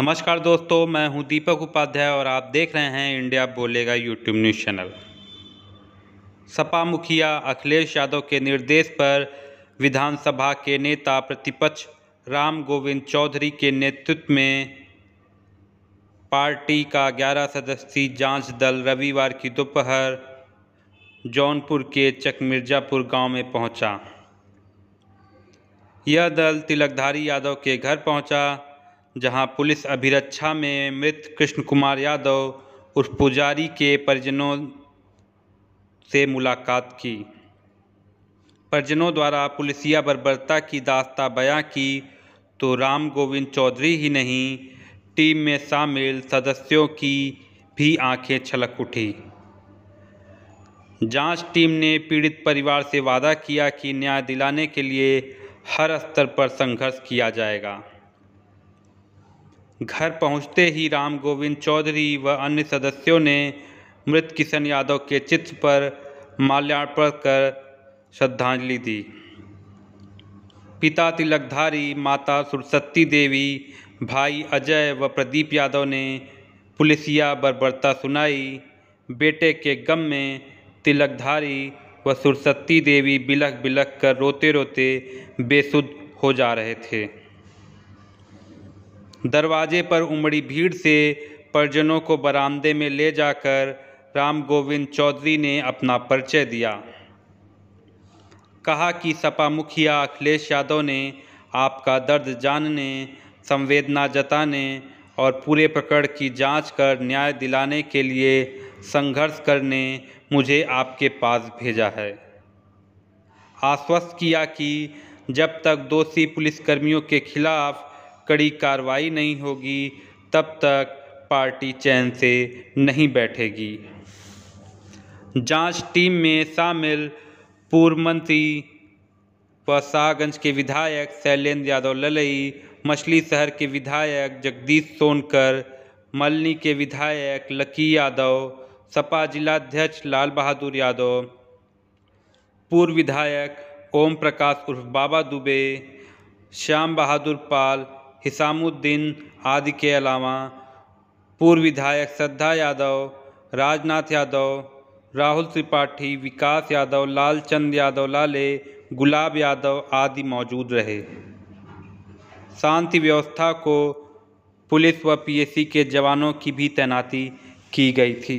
नमस्कार दोस्तों मैं हूं दीपक उपाध्याय और आप देख रहे हैं इंडिया बोलेगा यूट्यूब न्यूज़ चैनल सपा मुखिया अखिलेश यादव के निर्देश पर विधानसभा के नेता प्रतिपक्ष राम गोविंद चौधरी के नेतृत्व में पार्टी का ग्यारह सदस्यीय जांच दल रविवार की दोपहर जौनपुर के चकमिर्ज़ापुर गांव में पहुंचा यह दल तिलकधारी यादव के घर पहुंचा जहां पुलिस अभिरक्षा में मृत कृष्ण कुमार यादव उस पुजारी के परिजनों से मुलाकात की परिजनों द्वारा पुलिसिया बर्बरता की दास्ता बयां की तो राम गोविंद चौधरी ही नहीं टीम में शामिल सदस्यों की भी आंखें छलक उठी जांच टीम ने पीड़ित परिवार से वादा किया कि न्याय दिलाने के लिए हर स्तर पर संघर्ष किया जाएगा घर पहुंचते ही राम गोविंद चौधरी व अन्य सदस्यों ने मृत किशन यादव के चित्र पर माल्यार्पण कर श्रद्धांजलि दी पिता तिलकधारी माता सुरसती देवी भाई अजय व प्रदीप यादव ने पुलिसिया बर्बरता सुनाई बेटे के गम में तिलकधारी व सुरसती देवी बिलख बिलख कर रोते रोते बेसुध हो जा रहे थे दरवाजे पर उमड़ी भीड़ से परिजनों को बरामदे में ले जाकर राम गोविंद चौधरी ने अपना परिचय दिया कहा कि सपा मुखिया अखिलेश यादव ने आपका दर्द जानने संवेदना जताने और पूरे प्रकरण की जांच कर न्याय दिलाने के लिए संघर्ष करने मुझे आपके पास भेजा है आश्वस्त किया कि जब तक दोषी पुलिसकर्मियों के खिलाफ कड़ी कार्रवाई नहीं होगी तब तक पार्टी चैन से नहीं बैठेगी जांच टीम में शामिल पूर्व मंत्री व शाहगंज के विधायक शैलेंद्र यादव ललई मछली शहर के विधायक जगदीश सोनकर मलनी के विधायक लकी यादव सपा जिलाध्यक्ष लाल बहादुर यादव पूर्व विधायक ओम प्रकाश उर्फ बाबा दुबे श्याम बहादुर पाल हिसामुद्दीन आदि के अलावा पूर्व विधायक श्रद्धा यादव राजनाथ यादव राहुल त्रिपाठी विकास यादव लालचंद यादव लाले गुलाब यादव आदि मौजूद रहे शांति व्यवस्था को पुलिस व पीएसी के जवानों की भी तैनाती की गई थी